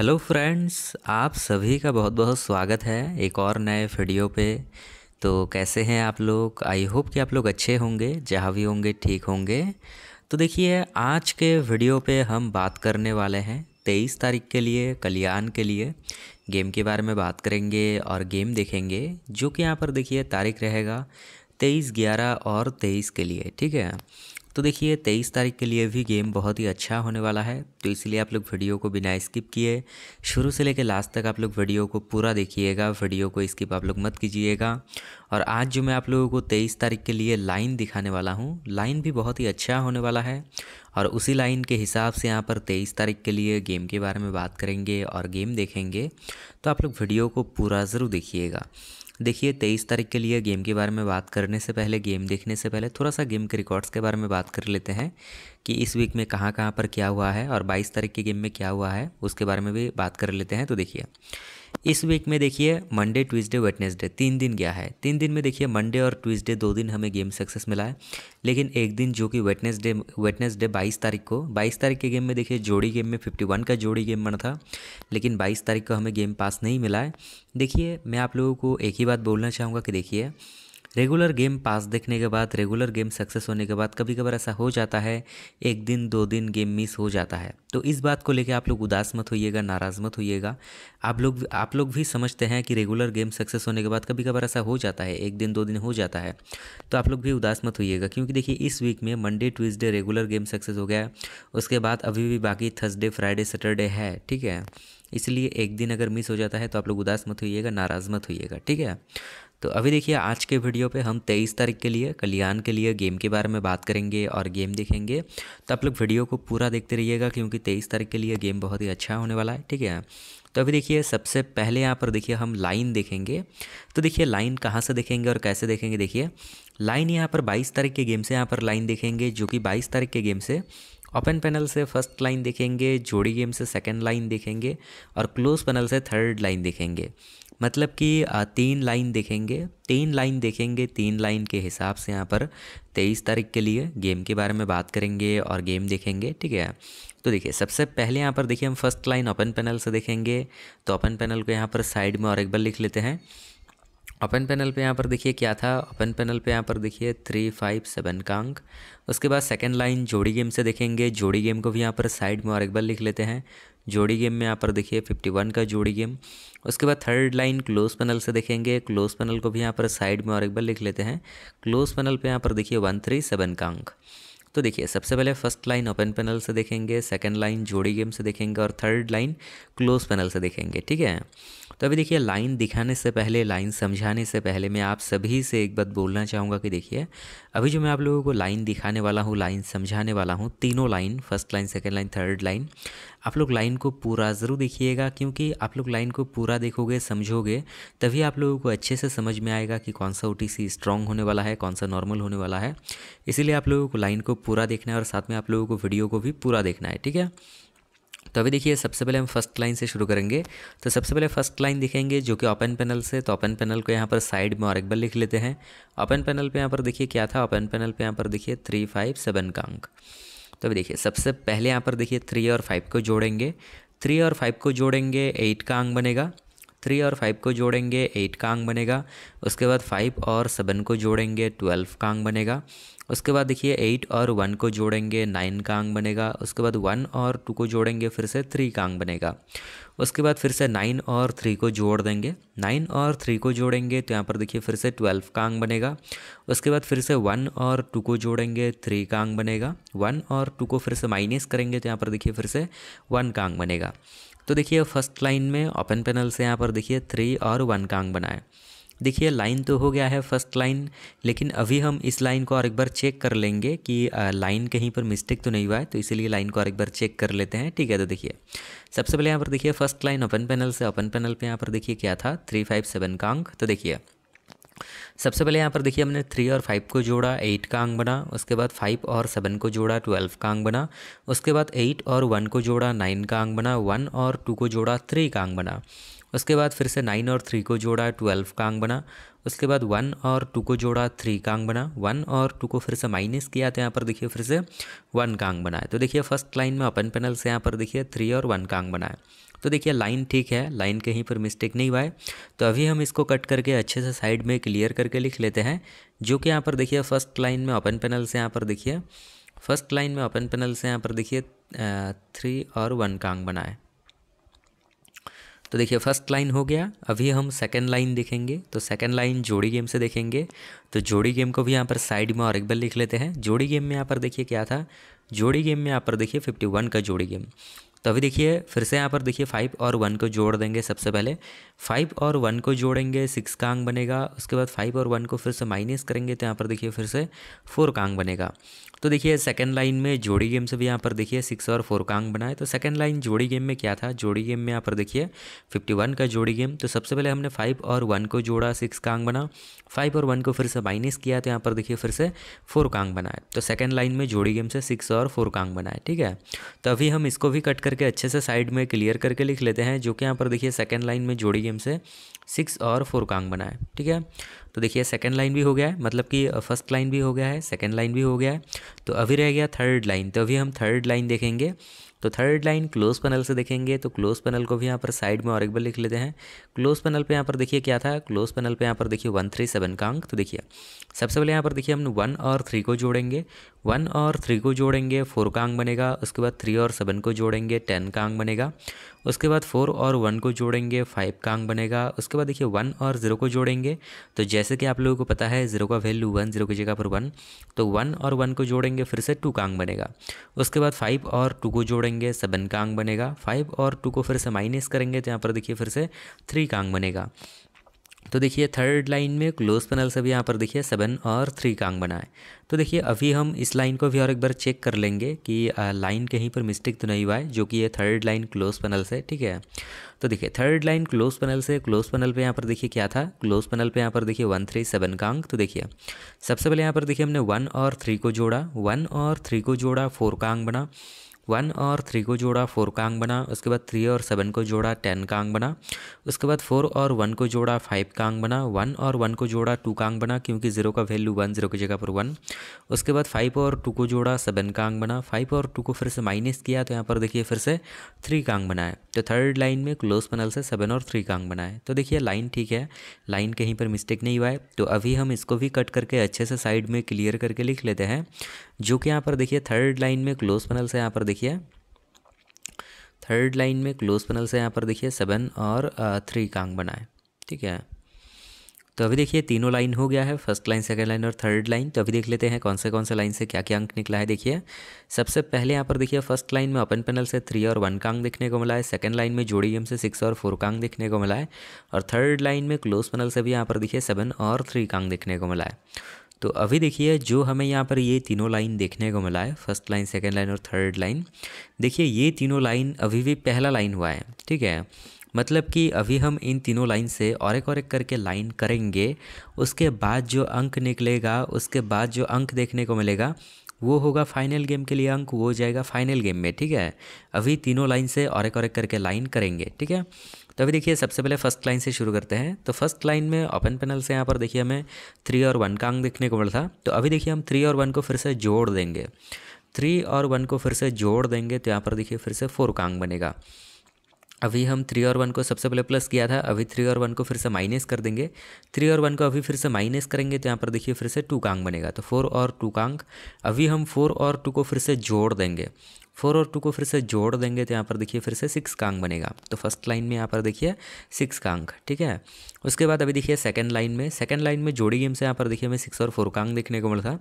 hello friends आप सभी का बहुत बहुत स्वागत है एक और नए वीडियो पे तो कैसे हैं आप लोग आई होप कि आप लोग अच्छे होंगे जहाँ भी होंगे ठीक होंगे तो देखिए आज के वीडियो पे हम बात करने वाले हैं तेईस तारीख के लिए कल्याण के लिए गेम के बारे में बात करेंगे और गेम देखेंगे जो कि यहाँ पर देखिए तारीख रहेगा तेईस ग्यारह और तेईस के लिए ठीक है तो देखिए तेईस तारीख के लिए भी गेम बहुत ही अच्छा होने वाला है तो इसलिए आप लोग वीडियो को बिना स्किप किए शुरू से लेकर लास्ट तक आप लोग वीडियो को पूरा देखिएगा वीडियो को स्किप आप लोग मत कीजिएगा और आज जो मैं आप लोगों को तेईस तारीख के लिए लाइन दिखाने वाला हूँ लाइन भी बहुत ही अच्छा होने वाला है और उसी लाइन के हिसाब से यहाँ पर तेईस तारीख के लिए गेम के बारे में बात करेंगे और गेम देखेंगे तो आप लोग वीडियो को पूरा ज़रूर देखिएगा देखिए तेईस तारीख के लिए गेम के बारे में बात करने से पहले गेम देखने से पहले थोड़ा सा गेम के रिकॉर्ड्स के बारे में बात कर लेते हैं कि इस वीक में कहाँ कहाँ पर क्या हुआ है और बाईस तारीख के गेम में क्या हुआ है उसके बारे में भी बात कर लेते हैं तो देखिए इस वीक में देखिए मंडे ट्यूसडे वेटनेसडे तीन दिन गया है तीन दिन में देखिए मंडे और ट्यूसडे दो दिन हमें गेम सक्सेस मिला है लेकिन एक दिन जो कि वेटनेसडे वेटनेसडे 22 तारीख को 22 तारीख के गेम में देखिए जोड़ी गेम में 51 का जोड़ी गेम बना था लेकिन 22 तारीख को हमें गेम पास नहीं मिला है देखिए मैं आप लोगों को एक ही बात बोलना चाहूँगा कि देखिए रेगुलर गेम पास देखने के बाद रेगुलर गेम सक्सेस होने के बाद कभी कभार ऐसा हो जाता है एक दिन दो दिन गेम मिस हो जाता है तो इस बात को लेकर आप लोग उदास मत होइएगा नाराज़ मत होइएगा आप लोग आप लोग भी समझते हैं कि रेगुलर गेम सक्सेस होने के बाद कभी कभार ऐसा हो जाता है एक दिन दो दिन हो जाता है तो आप लोग भी उदास मत होइएगा क्योंकि देखिए इस वीक में Monday Tuesday regular game success हो गया उसके बाद अभी भी बाकी थर्सडे फ्राइडे सैटरडे है ठीक है इसलिए एक दिन अगर मिस हो जाता है तो आप लोग उदास मत होइएगा नाराज़ मत होइएगा ठीक है तो अभी देखिए आज के वीडियो पे हम 23 तारीख के लिए कल्याण के लिए गेम के बारे में बात करेंगे और गेम देखेंगे तो आप लोग वीडियो को पूरा देखते रहिएगा क्योंकि 23 तारीख के लिए गेम बहुत ही अच्छा होने वाला है ठीक है तो अभी देखिए सबसे पहले यहाँ पर देखिए हम लाइन देखेंगे तो देखिए लाइन कहाँ से देखेंगे और कैसे देखेंगे देखिए लाइन यहाँ पर 22 तारीख के गेम से यहाँ पर लाइन देखेंगे जो कि 22 तारीख के गेम से ओपन पैनल से फर्स्ट लाइन देखेंगे जोड़ी गेम से सेकंड लाइन देखेंगे और क्लोज पैनल से थर्ड लाइन देखेंगे मतलब कि तीन लाइन देखेंगे तीन लाइन देखेंगे तीन लाइन के हिसाब से यहाँ पर तेईस तारीख के लिए गेम के बारे में बात करेंगे और गेम देखेंगे ठीक है तो देखिए सबसे पहले यहाँ पर देखिए हम फर्स्ट लाइन ओपन पैनल से देखेंगे तो ओपन पैनल को यहाँ पर साइड में और एक बार लिख लेते हैं ओपन पैनल पे यहाँ पर देखिए क्या था ओपन पैनल पे यहाँ पर देखिए थ्री फाइव सेवन का अंक उसके बाद सेकंड लाइन जोड़ी गेम से देखेंगे जोड़ी गेम को भी यहाँ पर साइड में और एक बार लिख लेते हैं जोड़ी गेम में यहाँ पर देखिए फिफ्टी वन का जोड़ी गेम उसके बाद थर्ड लाइन क्लोज पैनल से देखेंगे क्लोज पैनल को भी यहाँ पर साइड में और एक बार लिख लेते हैं क्लोज पैनल पर यहाँ पर देखिए वन थ्री सेवन का अंक तो देखिए सबसे पहले फर्स्ट लाइन ओपन पैनल से देखेंगे सेकंड लाइन जोड़ी गेम से देखेंगे और थर्ड लाइन क्लोज पैनल से देखेंगे ठीक है तो अभी देखिए लाइन दिखाने से पहले लाइन समझाने से पहले मैं आप सभी से एक बात बोलना चाहूँगा कि देखिए अभी जो मैं आप लोगों को लाइन दिखाने वाला हूँ लाइन समझाने वाला हूँ तीनों line first line second line third line आप लोग लाइन को पूरा ज़रूर देखिएगा क्योंकि आप लोग लाइन को पूरा देखोगे समझोगे तभी आप लोगों को अच्छे से समझ में आएगा कि कौन सा ओ टी स्ट्रॉन्ग होने वाला है कौन सा नॉर्मल होने वाला है इसीलिए आप लोगों को लाइन को पूरा देखना है और साथ में आप लोगों को वीडियो को भी पूरा देखना है ठीक है तो अभी देखिए सबसे पहले हम फर्स्ट लाइन से शुरू करेंगे तो सबसे पहले फर्स्ट लाइन दिखेंगे जो कि ओपन पैनल से तो ओपन पैनल को यहाँ पर साइड में और एक बार लिख लेते हैं ओपन पैनल पे यहाँ पर देखिए क्या था ओपन पैनल पे यहाँ पर देखिए थ्री फाइव सेवन का अंक तो अभी देखिए सबसे पहले यहाँ पर देखिए थ्री और फाइव को जोड़ेंगे थ्री और फाइव को जोड़ेंगे एट का अंक बनेगा थ्री और फाइव को जोड़ेंगे एट का अंक बनेगा उसके बाद फाइव और सेवन को जोड़ेंगे ट्वेल्व का अंक बनेगा उसके बाद देखिए एट और वन को जोड़ेंगे नाइन का अंक बनेगा उसके बाद वन और टू को जोड़ेंगे फिर से थ्री का अंक बनेगा उसके बाद फिर से नाइन और थ्री को जोड़ देंगे नाइन और थ्री को जोड़ेंगे तो यहाँ पर देखिए फिर से ट्वेल्व का अंक बनेगा उसके बाद फिर से वन और टू को जोड़ेंगे थ्री का अंक बनेगा वन और टू को फिर से माइनस करेंगे तो यहाँ पर देखिए फिर से वन का अंक बनेगा तो देखिए फर्स्ट लाइन में ओपन पैनल से यहाँ पर देखिए थ्री और वन का अंक बनाए देखिए लाइन तो हो गया है फर्स्ट लाइन लेकिन अभी हम इस लाइन को और एक बार चेक कर लेंगे कि लाइन कहीं पर मिस्टेक तो नहीं हुआ है तो इसीलिए लाइन को और एक बार चेक कर लेते हैं ठीक है तो देखिए सबसे पहले यहाँ पर देखिए फर्स्ट लाइन ओपन पैनल से ओपन पैनल पे यहाँ पर देखिए क्या था थ्री फाइव सेवन का अंक तो देखिए सबसे पहले यहाँ पर देखिए हमने थ्री और फाइव को जोड़ा एट का अंक बना उसके बाद फाइव और सेवन को जोड़ा ट्वेल्व का अंक बना उसके बाद एट और वन को जोड़ा नाइन का अंक बना वन और टू को जोड़ा थ्री का अंक बना उसके बाद फिर से नाइन और थ्री को जोड़ा ट्वेल्व का अंक बना उसके बाद वन और टू को जोड़ा थ्री का अंक बना वन और टू को फिर से माइनस किया तो यहाँ पर देखिए फिर से वन का अंक बना है तो देखिए फर्स्ट लाइन में अपन पेनल से यहाँ पर देखिए थ्री और वन का अंक बना है तो देखिए लाइन ठीक है लाइन कहीं पर मिस्टेक नहीं हुआ है तो अभी हम इसको कट करके अच्छे से साइड में क्लियर करके लिख लेते हैं जो कि यहाँ पर देखिए फर्स्ट लाइन में ओपन पैनल से यहाँ पर देखिए फर्स्ट लाइन में ओपन पैनल से यहाँ पर देखिए थ्री और वन का अंग बनाए तो देखिए फर्स्ट लाइन हो गया अभी हम सेकंड लाइन देखेंगे तो सेकंड लाइन जोड़ी गेम से देखेंगे तो जोड़ी गेम को भी यहाँ पर साइड में और एक बार लिख लेते हैं जोड़ी गेम में यहाँ पर देखिए क्या था जोड़ी गेम में यहाँ पर देखिए फिफ्टी वन का जोड़ी गेम तो अभी देखिए फिर से यहाँ पर देखिए फाइव और वन को जोड़ देंगे सबसे पहले फाइव और वन को जोड़ेंगे सिक्स का अंक बनेगा उसके बाद फाइव और वन को फिर से माइनस करेंगे तो यहाँ पर देखिए फिर से फोर का अंक बनेगा तो देखिए सेकेंड लाइन में जोड़ी गेम से भी यहाँ पर देखिए सिक्स और फोर का अंक बनाए तो सेकंड लाइन जोड़ी गेम में क्या था जोड़ी गेम में यहाँ पर देखिए फिफ्टी वन का जोड़ी गेम तो सबसे पहले हमने फाइव और वन को जोड़ा सिक्स का अंक बना फाइव और वन को फिर से माइनस किया तो यहाँ पर देखिए फिर से फोर का अंक बनाए तो सेकेंड लाइन में जोड़ी गेम से सिक्स और फोर का अंक बनाए ठीक है तो अभी हम इसको भी कट करके अच्छे से साइड में क्लियर करके लिख लेते हैं जो कि यहाँ पर देखिए सेकेंड लाइन में जोड़ी गेम से सिक्स और फोर का अंक बनाए ठीक है तो देखिए सेकेंड लाइन भी हो गया है मतलब कि फर्स्ट लाइन भी हो गया है सेकेंड लाइन भी हो गया है तो अभी रह गया थर्ड लाइन तो अभी हम थर्ड लाइन देखेंगे तो थर्ड लाइन क्लोज पैनल से देखेंगे तो क्लोज पैनल को भी यहाँ पर साइड में और एक बार लिख लेते हैं क्लोज पैनल पे यहाँ पर देखिए क्या था क्लोज पैनल पे यहाँ पर देखिए वन थ्री सेवन का अंक तो देखिए सबसे पहले यहाँ पर देखिए हम वन और थ्री को जोड़ेंगे वन और थ्री को जोड़ेंगे फोर का अंक बनेगा उसके बाद थ्री और सेवन को जोड़ेंगे टेन का अंक बनेगा उसके बाद फोर और वन को जोड़ेंगे फाइव का अंक बनेगा उसके बाद देखिए वन और ज़ीरो को जोड़ेंगे तो जैसे कि आप लोगों को पता है ज़ीरो का वैल्यू वन ज़ीरो की जगह पर वन तो वन और वन को जोड़ेंगे फिर से टू का अंक बनेगा उसके बाद फाइव और टू को जोड़ेंगे सेवन का अंक बनेगा फाइव और टू को फिर से माइनस करेंगे तो यहाँ पर देखिए फिर से थ्री का अंक बनेगा तो देखिए थर्ड लाइन में क्लोज पैनल से भी यहाँ पर देखिए सेवन और थ्री का बना है तो देखिए अभी हम इस लाइन को भी और एक बार चेक कर लेंगे कि लाइन कहीं पर मिस्टेक तो नहीं हुआ है जो कि ये थर्ड लाइन क्लोज पैनल से ठीक है तो देखिए थर्ड लाइन क्लोज पैनल से क्लोज पैनल पे यहाँ पर देखिए क्या था क्लोज पैनल पे यहाँ पर देखिए वन थ्री सेवन का अंक तो देखिए सबसे पहले यहाँ पर देखिए हमने वन और थ्री को जोड़ा वन और थ्री को जोड़ा फोर का अंक बना वन और थ्री को जोड़ा फोर का अंक बना उसके बाद थ्री और सेवन को जोड़ा टेन का अंक बना उसके बाद फोर और वन को जोड़ा फाइव का अंक बना वन और वन को जोड़ा टू का अंक बना क्योंकि जीरो का वैल्यू वन जीरो की जगह पर वन उसके बाद फाइव और टू को जोड़ा सेवन का अंक बना फाइव और टू को फिर से माइनस किया तो यहाँ पर देखिए फिर से थ्री का अंक बना है तो थर्ड लाइन में क्लोज पैनल से सेवन और थ्री का अंक बना है तो देखिए लाइन ठीक है लाइन कहीं पर मिस्टेक नहीं हुआ है तो अभी हम इसको भी कट करके अच्छे से साइड में क्लियर करके लिख लेते हैं जो कि यहाँ पर देखिए थर्ड लाइन में क्लोज पैनल से यहाँ पर देखिए थर्ड लाइन में क्लोज पैनल से यहाँ पर देखिए सेवन और थ्री का अंक ठीक है तो अभी देखिए तीनों लाइन हो गया है फर्स्ट लाइन सेकंड लाइन और थर्ड लाइन तो अभी देख लेते हैं कौन से कौन से लाइन से क्या क्या अंक निकला है देखिए सबसे पहले यहाँ पर देखिए फर्स्ट लाइन में ओपन पैनल से थ्री और वन कांग देखने को मिला है सेकंड लाइन में जोड़ी गेम से सिक्स और फोर कांग देखने को मिला है और थर्ड लाइन में क्लोज पैनल से भी यहाँ पर देखिए सेवन और थ्री कांग देखने को मिला है तो अभी देखिए जो हमें यहाँ पर ये तीनों लाइन देखने को मिला है फर्स्ट लाइन सेकेंड लाइन और थर्ड लाइन देखिए ये तीनों लाइन अभी भी पहला लाइन हुआ है ठीक है मतलब कि अभी हम इन तीनों लाइन से और एक और एक करके लाइन करेंगे उसके बाद जो अंक निकलेगा उसके बाद जो अंक देखने को मिलेगा वो होगा फाइनल गेम के लिए अंक वो हो जाएगा फाइनल गेम में ठीक है अभी तीनों लाइन से और एक और एक करके लाइन करेंगे ठीक है तो अभी देखिए सबसे पहले फर्स्ट लाइन से शुरू करते हैं तो फर्स्ट लाइन में ओपन पैनल से यहाँ पर देखिए हमें थ्री और वन का अंक देखने को मिला था तो अभी देखिए हम थ्री और वन को फिर से जोड़ देंगे थ्री और वन को फिर से जोड़ देंगे तो यहाँ पर देखिए फिर से फोर का अंक बनेगा अभी हम थ्री और वन को सबसे पहले प्लस किया था अभी थ्री और वन को फिर से माइनस कर देंगे थ्री और वन को अभी फिर से माइनस करेंगे तो यहाँ पर देखिए फिर से टू कांग बनेगा तो फोर और टू कांग अभी हम फोर और टू को फिर से जोड़ देंगे फोर और टू को फिर से जोड़ देंगे तो यहाँ पर देखिए फिर से सिक्स कांग बनेगा तो फर्स्ट लाइन में यहाँ पर देखिए सिक्स कांग ठीक है उसके बाद अभी देखिए सेकंड लाइन में सेकंड लाइन में जोड़ी गेम से यहाँ पर देखिए हमें सिक्स और फोर कांग देखने को मिला था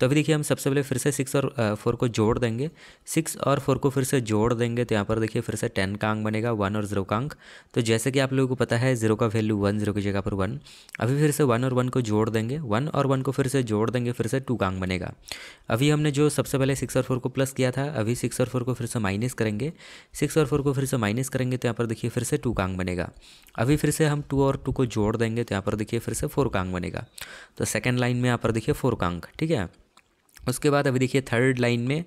तो अभी देखिए हम सबसे पहले फिर से सिक्स और फोर को जोड़ देंगे सिक्स और फोर को फिर से जोड़ देंगे तो यहाँ पर देखिए फिर से टेन का अंक बनेगा वन और जीरो का अंक तो जैसे कि आप लोगों को पता है जीरो का वैल्यू वन जीरो की जगह पर वन अभी फिर से वन और वन को जोड़ देंगे वन और वन को फिर से जोड़ देंगे फिर से टू का अंक बनेगा अभी हमने जो सबसे पहले सिक्स और फोर को प्लस किया था अभी सिक्स और फोर को फिर से माइनस करेंगे सिक्स और फोर को फिर से माइनस करेंगे तो यहाँ पर देखिए फिर से टू का अंक बनेगा अभी फिर से हम टू और टू को जोड़ देंगे तो यहाँ पर देखिए फिर से फोर का अंक बनेगा तो सेकेंड लाइन में यहाँ पर देखिए फोर का अंक ठीक है उसके बाद अभी देखिए थर्ड लाइन में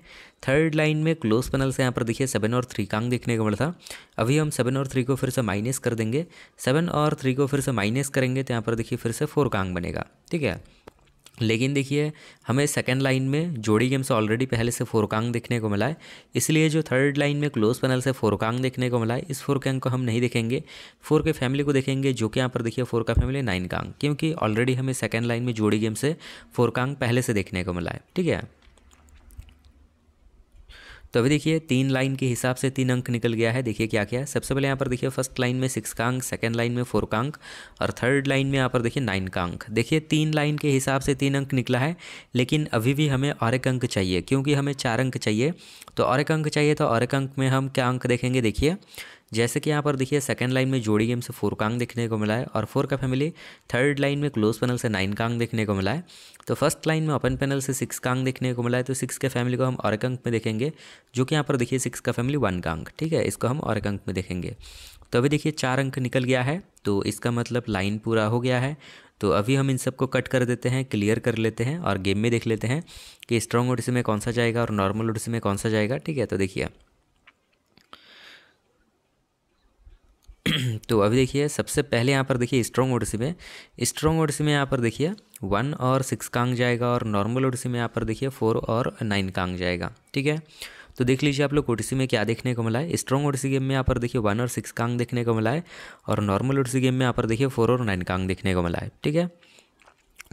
थर्ड लाइन में क्लोज पैनल से यहाँ पर देखिए सेवन और थ्री कांग देखने को मिला था अभी हम सेवन और थ्री को फिर से माइनस कर देंगे सेवन और थ्री को फिर से माइनस करेंगे तो यहाँ पर देखिए फिर से फोर कांग बनेगा ठीक है लेकिन देखिए हमें सेकेंड लाइन में जोड़ी गेम से ऑलरेडी पहले से फोरकांग देखने को मिला है इसलिए जो थर्ड लाइन में क्लोज पैनल से फोरकांग देखने को मिला है इस फोरकांग को हम नहीं देखेंगे फोर के फैमिली को देखेंगे जो कि यहाँ पर देखिए फोर का फैमिली नाइन कांग क्योंकि ऑलरेडी हमें सेकेंड लाइन में जोड़ी गेम से फोरकांग पहले से देखने को मिला है ठीक है तो अभी देखिए तीन लाइन के हिसाब से तीन अंक निकल गया है देखिए क्या क्या है सबसे पहले यहाँ पर देखिए फर्स्ट लाइन में सिक्स का अंक सेकेंड लाइन में फोर का अंक और थर्ड लाइन में यहाँ पर देखिए नाइन का अंक देखिए तीन लाइन के हिसाब से तीन अंक निकला है लेकिन अभी भी हमें और एक अंक चाहिए क्योंकि हमें चार अंक चाहिए तो और एक अंक चाहिए तो और एक अंक में हम क्या अंक देखेंगे देखिए जैसे कि यहाँ पर देखिए सेकंड लाइन में जोड़ी गेम से फोर कांग देखने को मिला है और फोर का फैमिली थर्ड लाइन में क्लोज पैनल से नाइन कांग देखने को मिला है तो फर्स्ट लाइन में ओपन पैनल से सिक्स कांग देखने को मिला है तो सिक्स के फैमिली को हम और अंक में देखेंगे जो कि यहाँ पर देखिए सिक्स का फैमिली वन कांग ठीक है इसको हम और अंक में देखेंगे तो अभी देखिए चार अंक निकल गया है तो इसका मतलब लाइन पूरा हो गया है तो अभी हम इन सबको कट कर देते हैं क्लियर कर लेते हैं और गेम में देख लेते हैं कि स्ट्रॉन्ग ओडिसी में कौन सा जाएगा और नॉर्मल ओडिसी में कौन सा जाएगा ठीक है तो देखिए तो अभी देखिए सबसे पहले यहाँ पर देखिए स्ट्रॉन्ग ओडसी में स्ट्रॉन्ग ओडसी में यहाँ पर देखिए वन और सिक्स कांग जाएगा और नॉर्मल ओडसी में यहाँ पर देखिए फोर और नाइन कांग जाएगा ठीक है तो देख लीजिए आप लोग ओडसी में क्या देखने को मिला है स्ट्रॉन्ग ओडसी गेम में यहाँ पर देखिए वन और सिक्स कांग देखने को मिला है और नॉर्मल ओडसी गेम में यहाँ पर देखिए फोर और नाइन कांग देखने को मिला है ठीक है